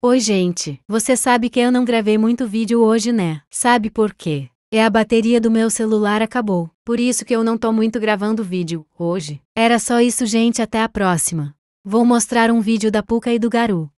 Oi, gente. Você sabe que eu não gravei muito vídeo hoje, né? Sabe por quê? É a bateria do meu celular acabou. Por isso que eu não tô muito gravando vídeo hoje. Era só isso, gente. Até a próxima. Vou mostrar um vídeo da Puca e do Garu.